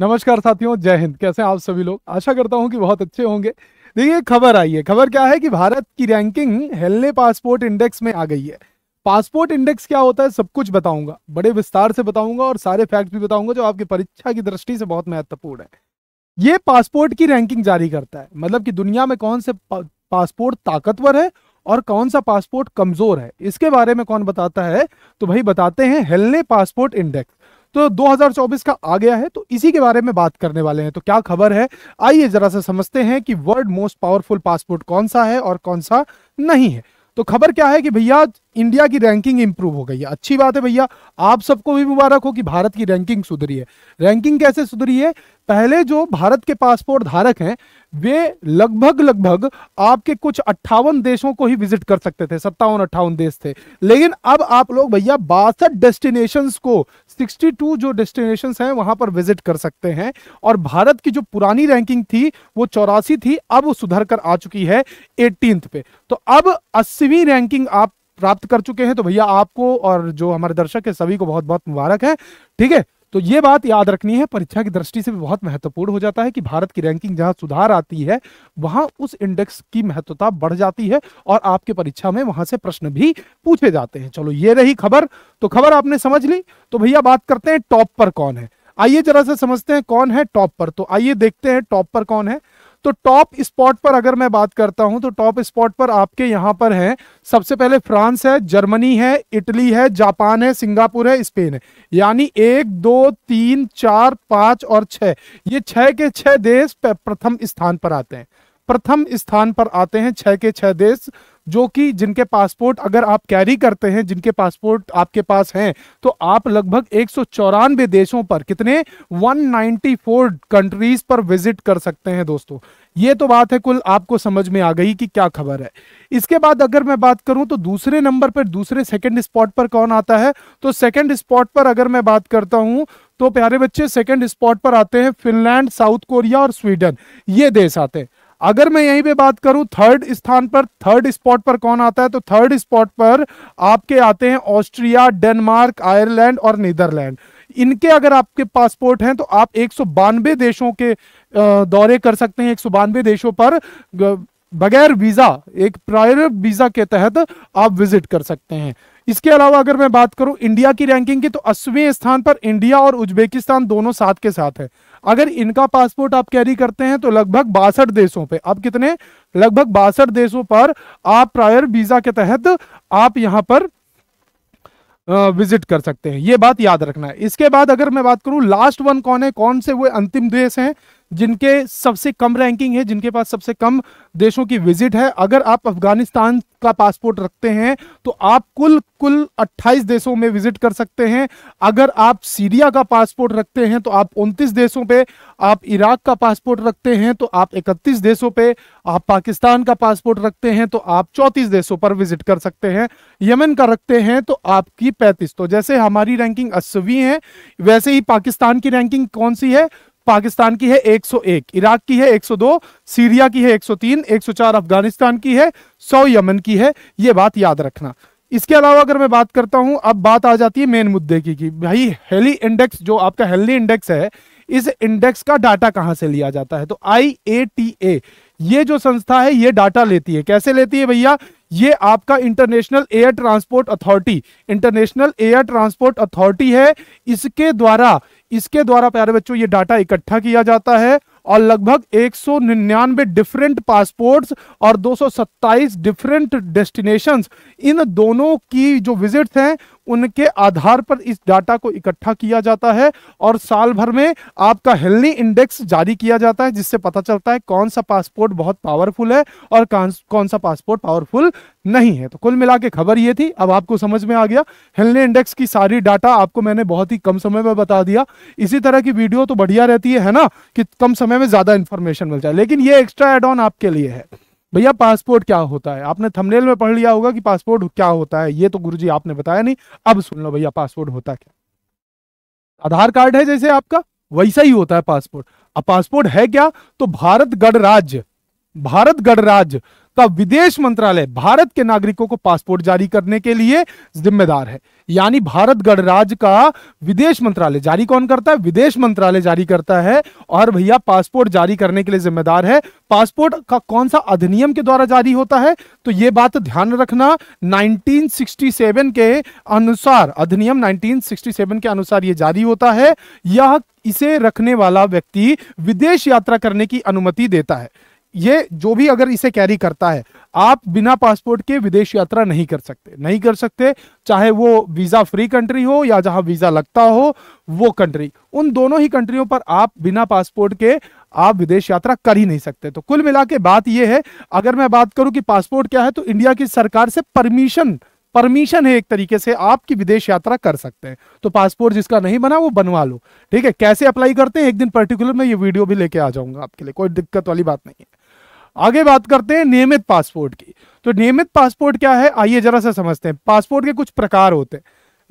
नमस्कार साथियों जय हिंद कैसे हैं आप सभी लोग आशा करता हूं कि बहुत अच्छे होंगे देखिए खबर आई है खबर क्या है कि भारत की रैंकिंग हेल्ले पासपोर्ट इंडेक्स में आ गई है पासपोर्ट इंडेक्स क्या होता है सब कुछ बताऊंगा बड़े विस्तार से बताऊंगा और सारे फैक्ट भी बताऊंगा जो आपकी परीक्षा की दृष्टि से बहुत महत्वपूर्ण है ये पासपोर्ट की रैंकिंग जारी करता है मतलब कि दुनिया में कौन से पासपोर्ट ताकतवर है और कौन सा पासपोर्ट कमजोर है इसके बारे में कौन बताता है तो भाई बताते हैं हेल्ले पासपोर्ट इंडेक्स तो 2024 का आ गया है तो इसी के बारे में बात करने वाले हैं तो क्या खबर है आइए जरा सा समझते हैं कि वर्ल्ड मोस्ट पावरफुल पासपोर्ट कौन सा है और कौन सा नहीं है तो खबर क्या है कि भैया इंडिया की रैंकिंग इंप्रूव हो गई है अच्छी बात है भैया आप सबको भी मुबारक हो कि भारत की रैंकिंग सुधरी है रैंकिंग कैसे सुधरी है पहले जो भारत के पासपोर्ट धारक हैं वे लगभग लगभग आपके कुछ अट्ठावन देशों को ही विजिट कर सकते थे सत्तावन अट्ठावन देश थे लेकिन अब आप लोग भैया बासठ डेस्टिनेशन को 62 जो डेस्टिनेशन हैं वहां पर विजिट कर सकते हैं और भारत की जो पुरानी रैंकिंग थी वो चौरासी थी अब सुधर कर आ चुकी है एटीन पे तो अब अस्सीवीं रैंकिंग आप प्राप्त कर चुके हैं तो भैया आपको और जो हमारे दर्शक है सभी को बहुत बहुत मुबारक है ठीक है तो ये बात याद रखनी है परीक्षा की दृष्टि से भी बहुत महत्वपूर्ण हो जाता है कि भारत की रैंकिंग जहां सुधार आती है वहां उस इंडेक्स की महत्वता बढ़ जाती है और आपके परीक्षा में वहां से प्रश्न भी पूछे जाते हैं चलो ये रही खबर तो खबर आपने समझ ली तो भैया बात करते हैं टॉप पर कौन है आइए जरा से समझते हैं कौन है टॉप पर तो आइए देखते हैं टॉप पर कौन है तो टॉप स्पॉट पर अगर मैं बात करता हूं तो टॉप स्पॉट पर आपके यहां पर है सबसे पहले फ्रांस है जर्मनी है इटली है जापान है सिंगापुर है स्पेन है यानी एक दो तीन चार पांच और छह ये छह के छह देश प्रथम स्थान पर आते हैं प्रथम स्थान पर आते हैं छः के छः देश जो कि जिनके पासपोर्ट अगर आप कैरी करते हैं जिनके पासपोर्ट आपके पास हैं तो आप लगभग एक देशों पर कितने 194 कंट्रीज पर विजिट कर सकते हैं दोस्तों ये तो बात है कुल आपको समझ में आ गई कि क्या खबर है इसके बाद अगर मैं बात करूं तो दूसरे नंबर पर दूसरे सेकंड स्पॉट पर कौन आता है तो सेकंड स्पॉट पर अगर मैं बात करता हूं तो प्यारे बच्चे सेकंड स्पॉट पर आते हैं फिनलैंड साउथ कोरिया और स्वीडन ये देश आते हैं अगर मैं यहीं पे बात करूं थर्ड स्थान पर थर्ड स्पॉट पर कौन आता है तो थर्ड स्पॉट पर आपके आते हैं ऑस्ट्रिया डेनमार्क आयरलैंड और नीदरलैंड इनके अगर आपके पासपोर्ट हैं तो आप एक देशों के दौरे कर सकते हैं एक देशों पर बगैर वीज़ा एक प्रायर वीज़ा के तहत आप विजिट कर सकते हैं इसके अलावा अगर मैं बात करूं इंडिया की रैंकिंग की तो अस्वें स्थान पर इंडिया और उज्बेकिस्तान दोनों साथ के साथ है अगर इनका पासपोर्ट आप कैरी करते हैं तो लगभग बासठ देशों पे आप कितने लगभग बासठ देशों पर आप प्रायर वीजा के तहत आप यहां पर विजिट कर सकते हैं ये बात याद रखना है इसके बाद अगर मैं बात करूं लास्ट वन कौन है कौन से वो अंतिम देश हैं जिनके सबसे कम रैंकिंग है जिनके पास सबसे कम देशों की विजिट है अगर आप अफगानिस्तान का पासपोर्ट रखते हैं तो आप कुल कुल 28 देशों में विजिट कर सकते हैं अगर आप सीरिया का पासपोर्ट रखते हैं तो आप 29 देशों पे आप इराक का पासपोर्ट रखते हैं तो आप 31 देशों पे आप पाकिस्तान का पासपोर्ट रखते हैं तो आप चौंतीस देशों पर विजिट कर सकते हैं यमन का रखते हैं तो आपकी पैंतीस तो जैसे हमारी रैंकिंग अस्सवीं है वैसे ही पाकिस्तान की रैंकिंग कौन सी है पाकिस्तान की है 101 इराक की है 102 सीरिया की है 103 104 अफगानिस्तान की है 100 यमन की है ये बात याद रखना इसके अलावा अगर मैं बात करता हूं अब बात आ जाती है मेन मुद्दे की कि भाई हेली इंडेक्स जो आपका हेली इंडेक्स है इस इंडेक्स का डाटा कहाँ से लिया जाता है तो आई ए टी ए ये जो संस्था है ये डाटा लेती है कैसे लेती है भैया ये आपका international air transport authority international air transport authority है इसके द्वारा इसके द्वारा प्यारे बच्चों ये डाटा इकट्ठा किया जाता है और लगभग एक सौ डिफरेंट पासपोर्ट्स और 227 डिफरेंट डेस्टिनेशंस इन दोनों की जो विजिट्स हैं उनके आधार पर इस डाटा को इकट्ठा किया जाता है और साल भर में आपका हेल्दी इंडेक्स जारी किया जाता है जिससे पता चलता है कौन सा पासपोर्ट बहुत पावरफुल है और कौन सा पासपोर्ट पावरफुल नहीं है तो कुल मिला के खबर ये थी अब आपको समझ में आ गया हेल्दी इंडेक्स की सारी डाटा आपको मैंने बहुत ही कम समय में बता दिया इसी तरह की वीडियो तो बढ़िया रहती है, है ना कि कम समय में ज़्यादा इन्फॉर्मेशन मिल जाए लेकिन ये एक्स्ट्रा एड ऑन आपके लिए है भैया पासपोर्ट क्या होता है आपने थंबनेल में पढ़ लिया होगा कि पासपोर्ट क्या होता है ये तो गुरुजी आपने बताया नहीं अब सुन लो भैया पासपोर्ट होता क्या आधार कार्ड है जैसे आपका वैसा ही होता है पासपोर्ट अब पासपोर्ट है क्या तो भारत गणराज्य भारत गणराज्य का विदेश मंत्रालय भारत के नागरिकों को पासपोर्ट जारी करने के लिए जिम्मेदार है यानी भारत गणराज्य का विदेश मंत्रालय जारी कौन करता है विदेश मंत्रालय जारी करता है और भैया पासपोर्ट जारी करने के लिए जिम्मेदार है पासपोर्ट का कौन सा अधिनियम के द्वारा जारी होता है तो ये बात ध्यान रखना 1967 के अनुसार अधिनियम 1967 के अनुसार ये जारी होता है यह इसे रखने वाला व्यक्ति विदेश यात्रा करने की अनुमति देता है ये जो भी अगर इसे कैरी करता है आप बिना पासपोर्ट के विदेश यात्रा नहीं कर सकते नहीं कर सकते चाहे वो वीज़ा फ्री कंट्री हो या जहां वीज़ा लगता हो वो कंट्री उन दोनों ही कंट्रियों पर आप बिना पासपोर्ट के आप विदेश यात्रा कर ही नहीं सकते तो कुल मिला के बात यह है अगर मैं बात करूं कि पासपोर्ट क्या है तो इंडिया की सरकार से परमिशन परमिशन है एक तरीके से आपकी विदेश यात्रा कर सकते हैं तो पासपोर्ट जिसका नहीं बना वो बनवा लो ठीक है कैसे अप्लाई करते हैं एक दिन पर्टिकुलर में ये वीडियो भी लेके आ जाऊंगा आपके लिए कोई दिक्कत वाली बात नहीं है आगे बात करते हैं नियमित पासपोर्ट की तो नियमित पासपोर्ट क्या है आइए जरा सा समझते हैं पासपोर्ट के कुछ प्रकार होते हैं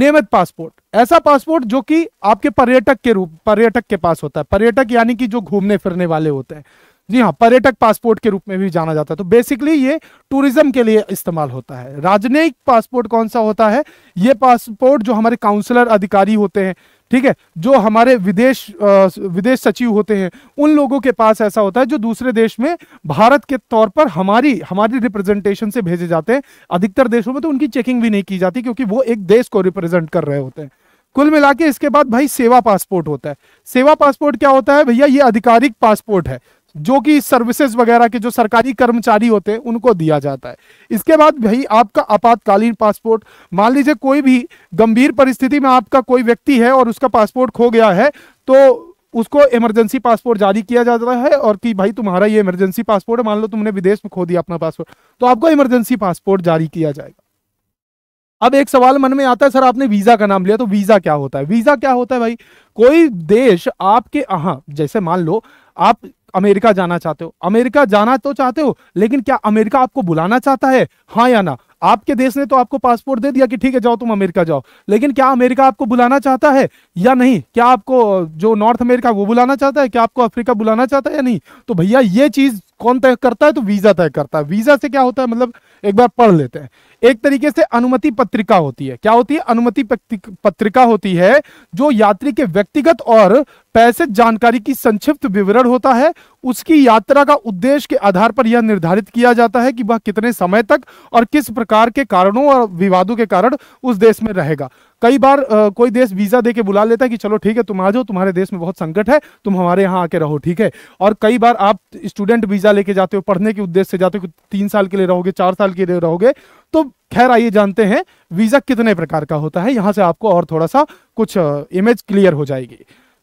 नियमित पासपोर्ट ऐसा पासपोर्ट जो कि आपके पर्यटक के रूप पर्यटक के पास होता है पर्यटक यानी कि जो घूमने फिरने वाले होते हैं जी हाँ पर्यटक पासपोर्ट के रूप में भी जाना जाता है तो बेसिकली ये टूरिज्म के लिए इस्तेमाल होता है राजनयिक पासपोर्ट कौन सा होता है ये पासपोर्ट जो हमारे काउंसलर अधिकारी होते हैं ठीक है जो हमारे विदेश विदेश सचिव होते हैं उन लोगों के पास ऐसा होता है जो दूसरे देश में भारत के तौर पर हमारी हमारी रिप्रेजेंटेशन से भेजे जाते हैं अधिकतर देशों में तो उनकी चेकिंग भी नहीं की जाती क्योंकि वो एक देश को रिप्रेजेंट कर रहे होते हैं कुल मिला के इसके बाद भाई सेवा पासपोर्ट होता है सेवा पासपोर्ट क्या होता है भैया ये आधिकारिक पासपोर्ट है जो कि सर्विसेज वगैरह के जो सरकारी कर्मचारी होते हैं उनको दिया जाता है इसके बाद भाई आपका आपातकालीन पासपोर्ट मान लीजिए कोई भी गंभीर परिस्थिति में आपका कोई व्यक्ति है और उसका पासपोर्ट खो गया है तो उसको इमरजेंसी पासपोर्ट जारी किया जाता है और कि भाई तुम्हारा ये इमरजेंसी पासपोर्ट है मान लो तुमने विदेश में खो दिया अपना पासपोर्ट तो आपको इमरजेंसी पासपोर्ट जारी किया जाएगा अब एक सवाल मन में आता है सर आपने वीजा का नाम लिया तो वीजा क्या होता है वीजा क्या होता है भाई कोई देश आपके हाँ जैसे मान लो आप अमेरिका जाना चाहते हो अमेरिका जाना तो चाहते हो लेकिन क्या अमेरिका आपको बुलाना चाहता है हाँ या ना आपके देश ने तो आपको पासपोर्ट दे दिया कि ठीक है जाओ तुम अमेरिका जाओ लेकिन क्या अमेरिका आपको बुलाना चाहता है या नहीं क्या आपको जो नॉर्थ अमेरिका वो बुलाना चाहता है क्या आपको अफ्रीका बुलाना चाहता है या नहीं तो भैया ये चीज कौन तय करता है तो वीजा तय करता है वीजा से क्या होता है मतलब एक बार पढ़ लेते हैं एक तरीके से अनुमति पत्रिका होती है क्या होती है अनुमति पत्रिका होती है जो यात्री के व्यक्तिगत और पैसे जानकारी की संक्षिप्त विवरण होता है उसकी यात्रा का उद्देश्य के आधार पर यह निर्धारित किया जाता है कि वह कितने समय तक और किस प्रकार के कारणों और विवादों के कारण उस देश में रहेगा कई बार आ, कोई देश वीज़ा दे के बुला लेता है कि चलो ठीक है तुम आ जाओ तुम्हारे देश में बहुत संकट है तुम हमारे यहाँ आके रहो ठीक है और कई बार आप स्टूडेंट वीज़ा लेके जाते हो पढ़ने के उद्देश्य से जाते हो तीन साल के लिए रहोगे चार साल के लिए रहोगे तो खैर आइए जानते हैं वीज़ा कितने प्रकार का होता है यहाँ से आपको और थोड़ा सा कुछ इमेज क्लियर हो जाएगी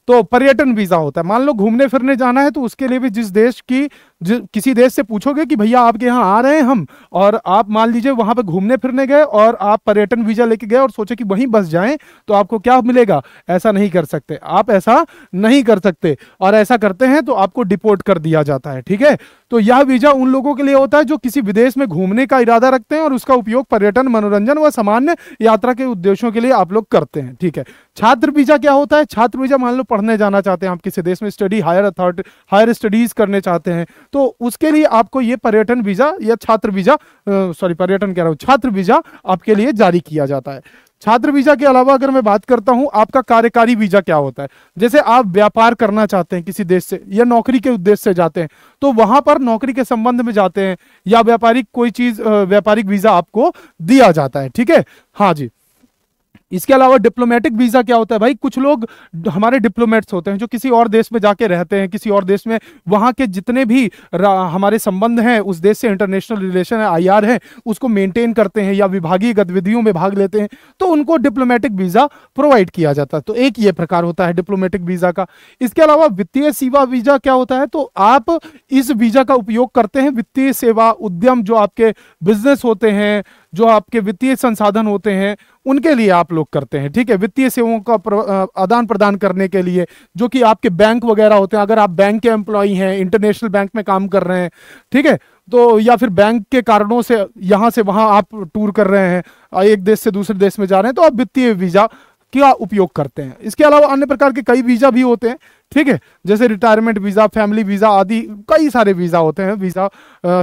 तो पर्यटन वीज़ा होता है मान लो घूमने फिरने जाना है तो उसके लिए भी जिस देश की किसी देश से पूछोगे कि भैया आपके यहाँ आ रहे हैं हम और आप मान लीजिए वहाँ पर घूमने फिरने गए और आप पर्यटन वीज़ा लेके गए और सोचे कि वहीं बस जाएं तो आपको क्या मिलेगा ऐसा नहीं कर सकते आप ऐसा नहीं कर सकते और ऐसा करते हैं तो आपको डिपोर्ट कर दिया जाता है ठीक है तो यह वीज़ा उन लोगों के लिए होता है जो किसी विदेश में घूमने का इरादा रखते हैं और उसका उपयोग पर्यटन मनोरंजन व सामान्य यात्रा के उद्देश्यों के लिए आप लोग करते हैं ठीक है छात्र वीज़ा क्या होता है छात्र वीज़ा मान लो पढ़ने जाना चाहते हैं आप किसी देश में study higher authority higher studies करने चाहते हैं तो उसके लिए आपको ये पर्यटन वीज़ा या छात्र वीज़ा सॉरी पर्यटन कह रहा हूँ छात्र वीज़ा आपके लिए जारी किया जाता है छात्र वीजा के अलावा अगर मैं बात करता हूं आपका कार्यकारी वीजा क्या होता है जैसे आप व्यापार करना चाहते हैं किसी देश से या नौकरी के उद्देश्य से जाते हैं तो वहां पर नौकरी के संबंध में जाते हैं या व्यापारिक कोई चीज व्यापारिक वीजा आपको दिया जाता है ठीक है हाँ जी इसके अलावा डिप्लोमेटिक वीज़ा क्या होता है भाई कुछ लोग हमारे डिप्लोमेट्स होते हैं जो किसी और देश में जाके रहते हैं किसी और देश में वहाँ के जितने भी हमारे संबंध हैं उस देश से इंटरनेशनल रिलेशन है आई है उसको मेनटेन करते हैं या विभागीय गतिविधियों में भाग लेते हैं तो उनको डिप्लोमेटिक वीज़ा प्रोवाइड किया जाता है तो एक ये प्रकार होता है डिप्लोमेटिक वीज़ा का इसके अलावा वित्तीय सेवा वीज़ा क्या होता है तो आप इस वीज़ा का उपयोग करते हैं वित्तीय सेवा उद्यम जो आपके बिजनेस होते हैं जो आपके वित्तीय संसाधन होते हैं उनके लिए आप लोग करते हैं ठीक है वित्तीय सेवाओं का आदान प्रदान करने के लिए जो कि आपके बैंक वगैरह होते हैं अगर आप बैंक के एम्प्लॉई हैं इंटरनेशनल बैंक में काम कर रहे हैं ठीक है तो या फिर बैंक के कारणों से यहाँ से वहाँ आप टूर कर रहे हैं एक देश से दूसरे देश में जा रहे हैं तो आप वित्तीय वीज़ा क्या उपयोग करते हैं इसके अलावा अन्य प्रकार के कई वीज़ा भी होते हैं ठीक है जैसे रिटायरमेंट वीज़ा फैमिली वीज़ा आदि कई सारे वीज़ा होते हैं वीज़ा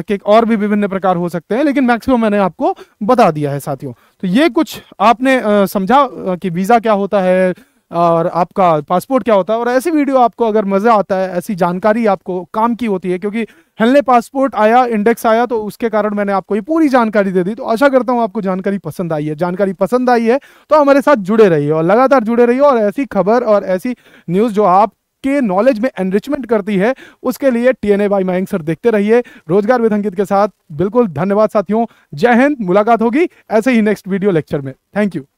के और भी विभिन्न प्रकार हो सकते हैं लेकिन मैक्सिमम मैंने आपको बता दिया है साथियों तो ये कुछ आपने समझा कि वीज़ा क्या होता है और आपका पासपोर्ट क्या होता है और ऐसी वीडियो आपको अगर मज़ा आता है ऐसी जानकारी आपको काम की होती है क्योंकि हेलने पासपोर्ट आया इंडेक्स आया तो उसके कारण मैंने आपको ये पूरी जानकारी दे दी तो आशा करता हूँ आपको जानकारी पसंद आई है जानकारी पसंद आई है तो हमारे साथ जुड़े रहिए और लगातार जुड़े रहिए और ऐसी खबर और ऐसी न्यूज़ जो आप के नॉलेज में एनरिचमेंट करती है उसके लिए T N A by Mayank sir देखते रहिए रोजगार विद अंकित के साथ बिल्कुल धन्यवाद साथियों जय हिंद मुलाकात होगी ऐसे ही नेक्स्ट वीडियो लेक्चर में थैंक यू